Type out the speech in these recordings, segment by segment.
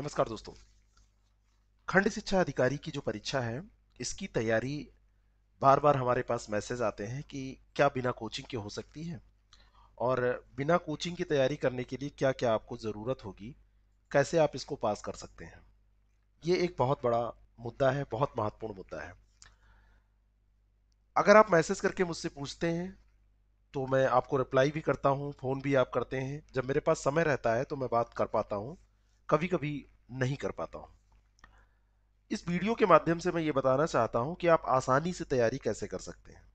नमस्कार दोस्तों खंड शिक्षा अधिकारी की जो परीक्षा है इसकी तैयारी बार बार हमारे पास मैसेज आते हैं कि क्या बिना कोचिंग के हो सकती है और बिना कोचिंग की तैयारी करने के लिए क्या क्या आपको ज़रूरत होगी कैसे आप इसको पास कर सकते हैं ये एक बहुत बड़ा मुद्दा है बहुत महत्वपूर्ण मुद्दा है अगर आप मैसेज करके मुझसे पूछते हैं तो मैं आपको रिप्लाई भी करता हूँ फ़ोन भी आप करते हैं जब मेरे पास समय रहता है तो मैं बात कर पाता हूँ कभी कभी नहीं कर पाता हूँ इस वीडियो के माध्यम से मैं ये बताना चाहता हूँ कि आप आसानी से तैयारी कैसे कर सकते हैं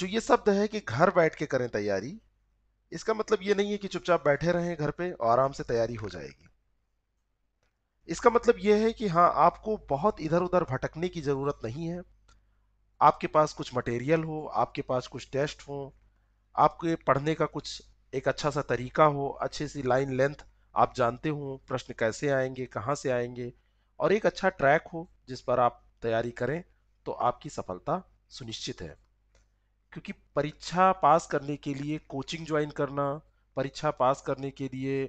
जो ये शब्द है कि घर बैठ के करें तैयारी इसका मतलब ये नहीं है कि चुपचाप बैठे रहें घर पे और आराम से तैयारी हो जाएगी इसका मतलब यह है कि हाँ आपको बहुत इधर उधर भटकने की ज़रूरत नहीं है आपके पास कुछ मटेरियल हो आपके पास कुछ टेस्ट हो आपके पढ़ने का कुछ एक अच्छा सा तरीका हो अच्छी सी लाइन लेंथ आप जानते हो प्रश्न कैसे आएंगे कहाँ से आएंगे और एक अच्छा ट्रैक हो जिस पर आप तैयारी करें तो आपकी सफलता सुनिश्चित है क्योंकि परीक्षा पास करने के लिए कोचिंग ज्वाइन करना परीक्षा पास करने के लिए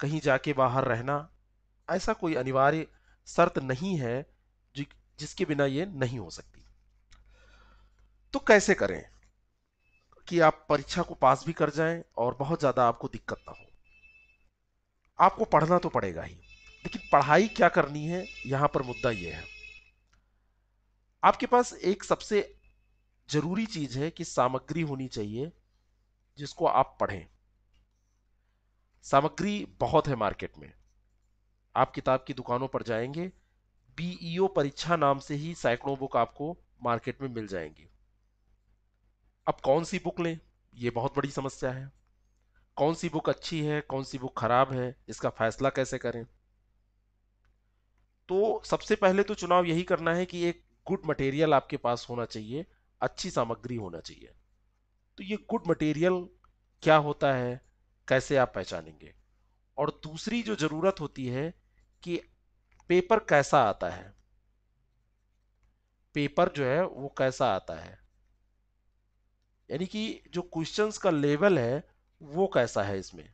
कहीं जाके बाहर रहना ऐसा कोई अनिवार्य शर्त नहीं है जि, जिसके बिना ये नहीं हो सकती तो कैसे करें कि आप परीक्षा को पास भी कर जाएं और बहुत ज़्यादा आपको दिक्कत ना हो आपको पढ़ना तो पड़ेगा ही लेकिन पढ़ाई क्या करनी है यहां पर मुद्दा यह है आपके पास एक सबसे जरूरी चीज है कि सामग्री होनी चाहिए जिसको आप पढ़ें सामग्री बहुत है मार्केट में आप किताब की दुकानों पर जाएंगे बीईओ e परीक्षा नाम से ही सैकड़ों बुक आपको मार्केट में मिल जाएंगी अब कौन सी बुक लें यह बहुत बड़ी समस्या है कौन सी बुक अच्छी है कौन सी बुक खराब है इसका फैसला कैसे करें तो सबसे पहले तो चुनाव यही करना है कि एक गुड मटेरियल आपके पास होना चाहिए अच्छी सामग्री होना चाहिए तो ये गुड मटेरियल क्या होता है कैसे आप पहचानेंगे और दूसरी जो जरूरत होती है कि पेपर कैसा आता है पेपर जो है वो कैसा आता है यानी कि जो क्वेश्चंस का लेवल है वो कैसा है इसमें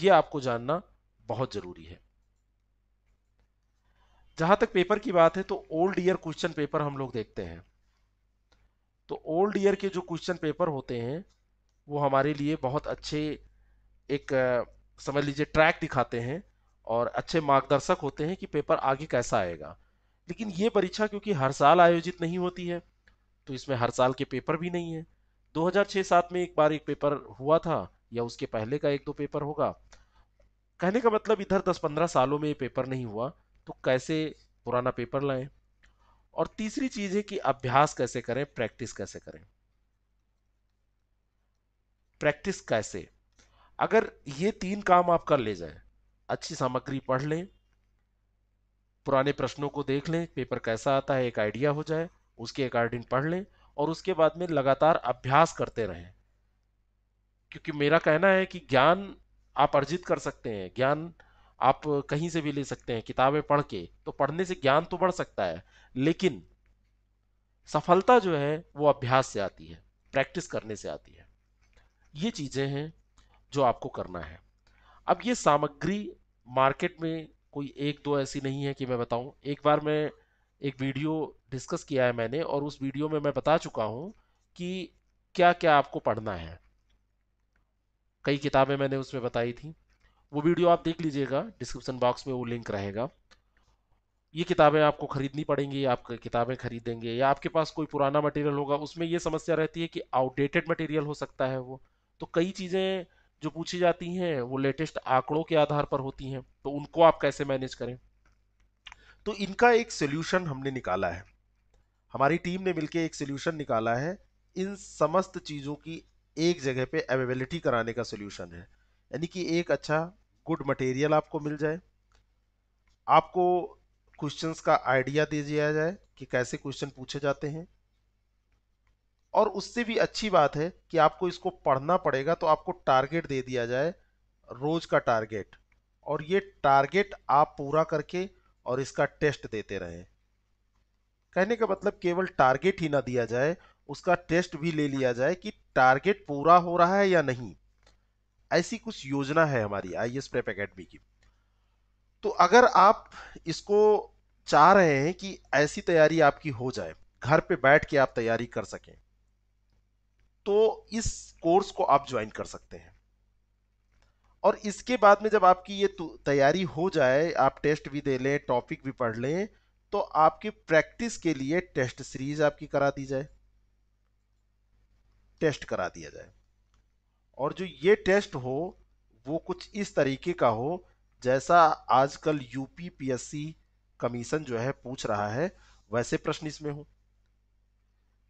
ये आपको जानना बहुत जरूरी है जहां तक पेपर की बात है तो ओल्ड ईयर क्वेश्चन पेपर हम लोग देखते हैं तो ओल्ड ईयर के जो क्वेश्चन पेपर होते हैं वो हमारे लिए बहुत अच्छे एक समझ लीजिए ट्रैक दिखाते हैं और अच्छे मार्गदर्शक होते हैं कि पेपर आगे कैसा आएगा लेकिन ये परीक्षा क्योंकि हर साल आयोजित नहीं होती है तो इसमें हर साल के पेपर भी नहीं है 2006-7 में एक बार एक पेपर हुआ था या उसके पहले का एक दो पेपर होगा कहने का मतलब इधर 10-15 सालों में ये पेपर नहीं हुआ तो कैसे पुराना पेपर लाएं और तीसरी चीज है कि अभ्यास कैसे करें प्रैक्टिस कैसे करें प्रैक्टिस कैसे अगर ये तीन काम आप कर ले जाए अच्छी सामग्री पढ़ लें पुराने प्रश्नों को देख लें पेपर कैसा आता है एक आइडिया हो जाए उसके अकॉर्डिंग पढ़ लें और उसके बाद में लगातार अभ्यास करते रहें क्योंकि मेरा कहना है कि ज्ञान आप अर्जित कर सकते हैं ज्ञान आप कहीं से भी ले सकते हैं किताबें पढ़ के तो पढ़ने से ज्ञान तो बढ़ सकता है लेकिन सफलता जो है वो अभ्यास से आती है प्रैक्टिस करने से आती है ये चीज़ें हैं जो आपको करना है अब ये सामग्री मार्केट में कोई एक दो ऐसी नहीं है कि मैं बताऊं एक बार मैं एक वीडियो डिस्कस किया है मैंने और उस वीडियो में मैं बता चुका हूं कि क्या क्या आपको पढ़ना है कई किताबें मैंने उसमें बताई थी वो वीडियो आप देख लीजिएगा डिस्क्रिप्शन बॉक्स में वो लिंक रहेगा ये किताबें आपको खरीदनी पड़ेंगी आप किताबें खरीदेंगे या आपके पास कोई पुराना मटेरियल होगा उसमें ये समस्या रहती है कि आउटडेटेड मटेरियल हो सकता है वो तो कई चीज़ें जो पूछी जाती हैं वो लेटेस्ट आंकड़ों के आधार पर होती हैं तो उनको आप कैसे मैनेज करें तो इनका एक सोल्यूशन हमने निकाला है हमारी टीम ने मिलकर एक सोल्यूशन निकाला है इन समस्त चीज़ों की एक जगह पे अवेलेबिलिटी कराने का सोल्यूशन है यानी कि एक अच्छा गुड मटेरियल आपको मिल जाए आपको क्वेश्चंस का आइडिया दे दिया जाए कि कैसे क्वेश्चन पूछे जाते हैं और उससे भी अच्छी बात है कि आपको इसको पढ़ना पड़ेगा तो आपको टारगेट दे दिया जाए रोज का टारगेट और ये टारगेट आप पूरा करके और इसका टेस्ट देते रहें कहने का मतलब केवल टारगेट ही ना दिया जाए उसका टेस्ट भी ले लिया जाए कि टारगेट पूरा हो रहा है या नहीं ऐसी कुछ योजना है हमारी आई एस प्रेप अकेडमी की तो अगर आप इसको चाह रहे हैं कि ऐसी तैयारी आपकी हो जाए घर पे बैठ के आप तैयारी कर सकें तो इस कोर्स को आप ज्वाइन कर सकते हैं और इसके बाद में जब आपकी ये तैयारी हो जाए आप टेस्ट भी दे लें टॉपिक भी पढ़ लें तो आपकी प्रैक्टिस के लिए टेस्ट सीरीज आपकी करा दी जाए टेस्ट करा दिया जाए और जो ये टेस्ट हो वो कुछ इस तरीके का हो जैसा आजकल यूपी पीएससी कमीशन जो है पूछ रहा है वैसे प्रश्न इसमें हो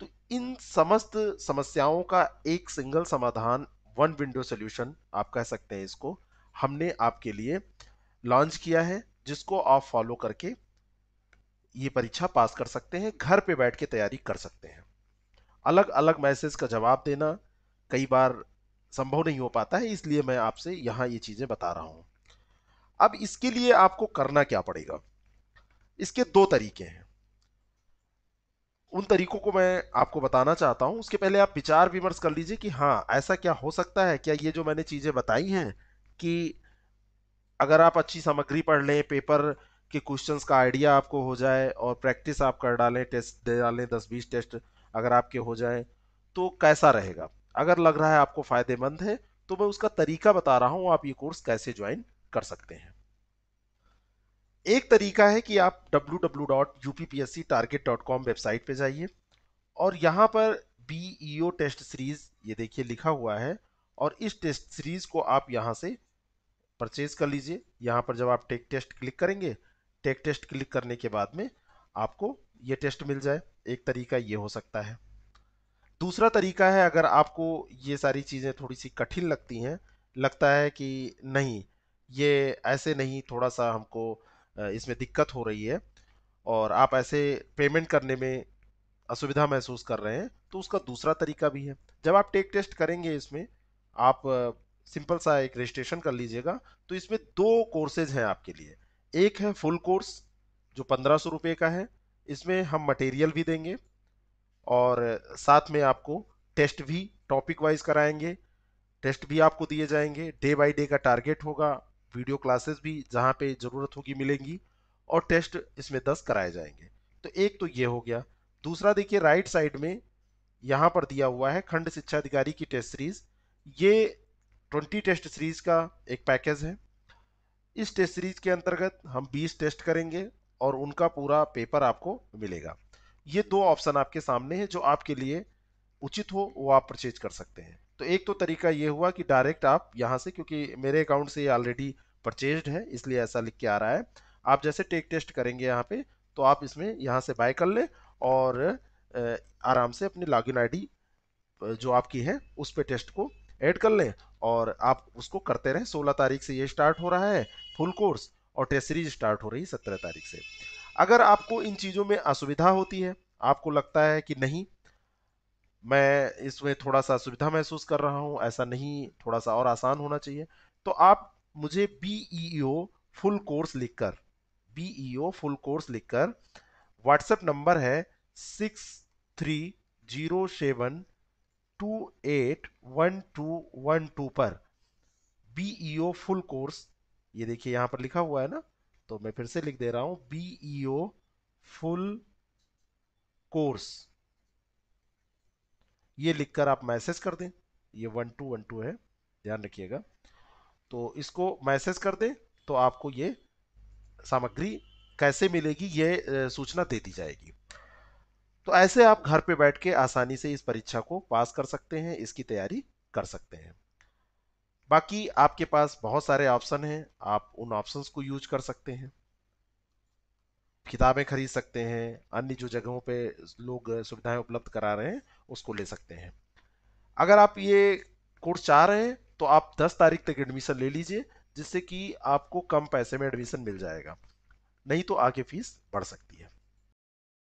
तो इन समस्त समस्याओं का एक सिंगल समाधान वन विंडो सोल्यूशन आप कह सकते हैं इसको हमने आपके लिए लॉन्च किया है जिसको आप फॉलो करके ये परीक्षा पास कर सकते हैं घर पे बैठ के तैयारी कर सकते हैं अलग अलग मैसेज का जवाब देना कई बार संभव नहीं हो पाता है इसलिए मैं आपसे यहाँ ये चीज़ें बता रहा हूँ अब इसके लिए आपको करना क्या पड़ेगा इसके दो तरीके हैं उन तरीकों को मैं आपको बताना चाहता हूँ उसके पहले आप विचार विमर्श कर लीजिए कि हाँ ऐसा क्या हो सकता है क्या ये जो मैंने चीज़ें बताई हैं कि अगर आप अच्छी सामग्री पढ़ लें पेपर कि क्वेश्चंस का आइडिया आपको हो जाए और प्रैक्टिस आप कर डालें टेस्ट दे डालें दस बीस टेस्ट अगर आपके हो जाए तो कैसा रहेगा अगर लग रहा है आपको फायदेमंद है तो मैं उसका तरीका बता रहा हूं आप ये कोर्स कैसे ज्वाइन कर सकते हैं एक तरीका है कि आप डब्ल्यू वेबसाइट पे जाइए और यहाँ पर बी टेस्ट सीरीज ये देखिए लिखा हुआ है और इस टेस्ट सीरीज को आप यहाँ से परचेज कर लीजिए यहाँ पर जब आप टेक टेस्ट क्लिक करेंगे टेक टेस्ट क्लिक करने के बाद में आपको ये टेस्ट मिल जाए एक तरीका ये हो सकता है दूसरा तरीका है अगर आपको ये सारी चीज़ें थोड़ी सी कठिन लगती हैं लगता है कि नहीं ये ऐसे नहीं थोड़ा सा हमको इसमें दिक्कत हो रही है और आप ऐसे पेमेंट करने में असुविधा महसूस कर रहे हैं तो उसका दूसरा तरीका भी है जब आप टेक टेस्ट करेंगे इसमें आप सिंपल सा एक रजिस्ट्रेशन कर लीजिएगा तो इसमें दो कोर्सेज हैं आपके लिए एक है फुल कोर्स जो पंद्रह सौ रुपये का है इसमें हम मटेरियल भी देंगे और साथ में आपको टेस्ट भी टॉपिक वाइज कराएंगे टेस्ट भी आपको दिए जाएंगे डे बाय डे का टारगेट होगा वीडियो क्लासेस भी जहाँ पे ज़रूरत होगी मिलेंगी और टेस्ट इसमें दस कराए जाएंगे तो एक तो ये हो गया दूसरा देखिए राइट साइड में यहाँ पर दिया हुआ है खंड शिक्षा अधिकारी की टेस्ट सीरीज ये ट्वेंटी टेस्ट सीरीज का एक पैकेज है इस टेस्ट सीरीज के अंतर्गत हम 20 टेस्ट करेंगे और उनका पूरा पेपर आपको मिलेगा ये दो ऑप्शन आपके सामने है जो आपके लिए उचित हो वो आप परचेज कर सकते हैं तो एक तो तरीका ये हुआ कि डायरेक्ट आप यहाँ से क्योंकि मेरे अकाउंट से ये ऑलरेडी परचेज है इसलिए ऐसा लिख के आ रहा है आप जैसे टेक टेस्ट करेंगे यहाँ पे तो आप इसमें यहाँ से बाय कर लें और आराम से अपनी लॉगिन आईडी जो आपकी है उस पर टेस्ट को ऐड कर लें और आप उसको करते रहें सोलह तारीख से ये स्टार्ट हो रहा है फुल कोर्स और टेस्ट सीरीज स्टार्ट हो रही है सत्रह तारीख से अगर आपको इन चीज़ों में असुविधा होती है आपको लगता है कि नहीं मैं इसमें थोड़ा सा असुविधा महसूस कर रहा हूँ ऐसा नहीं थोड़ा सा और आसान होना चाहिए तो आप मुझे बी फुल कोर्स लिखकर बी फुल कोर्स लिखकर व्हाट्सएप नंबर है सिक्स थ्री जीरो सेवन 281212 पर बीईओ फुल कोर्स ये देखिए यहां पर लिखा हुआ है ना तो मैं फिर से लिख दे रहा हूं बीईओ फुल कोर्स ये लिखकर आप मैसेज कर दें ये वन टू वन टू है ध्यान रखिएगा तो इसको मैसेज कर दें तो आपको ये सामग्री कैसे मिलेगी ये सूचना दे दी जाएगी तो ऐसे आप घर पे बैठ के आसानी से इस परीक्षा को पास कर सकते हैं इसकी तैयारी कर सकते हैं बाकी आपके पास बहुत सारे ऑप्शन हैं आप उन ऑप्शंस को यूज कर सकते हैं किताबें खरीद सकते हैं अन्य जो जगहों पे लोग सुविधाएं उपलब्ध करा रहे हैं उसको ले सकते हैं अगर आप ये कोर्स चाह रहे हैं तो आप 10 तारीख तक एडमिशन ले लीजिए जिससे कि आपको कम पैसे में एडमिशन मिल जाएगा नहीं तो आगे फीस बढ़ सकती है